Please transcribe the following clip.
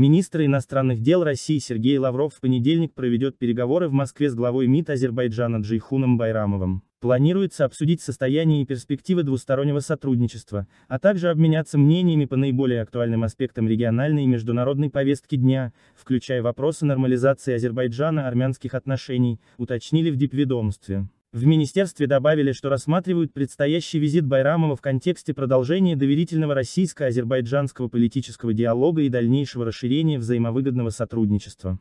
Министр иностранных дел России Сергей Лавров в понедельник проведет переговоры в Москве с главой МИД Азербайджана Джейхуном Байрамовым. Планируется обсудить состояние и перспективы двустороннего сотрудничества, а также обменяться мнениями по наиболее актуальным аспектам региональной и международной повестки дня, включая вопросы нормализации Азербайджана-армянских отношений, уточнили в дипведомстве. В министерстве добавили, что рассматривают предстоящий визит Байрамова в контексте продолжения доверительного российско-азербайджанского политического диалога и дальнейшего расширения взаимовыгодного сотрудничества.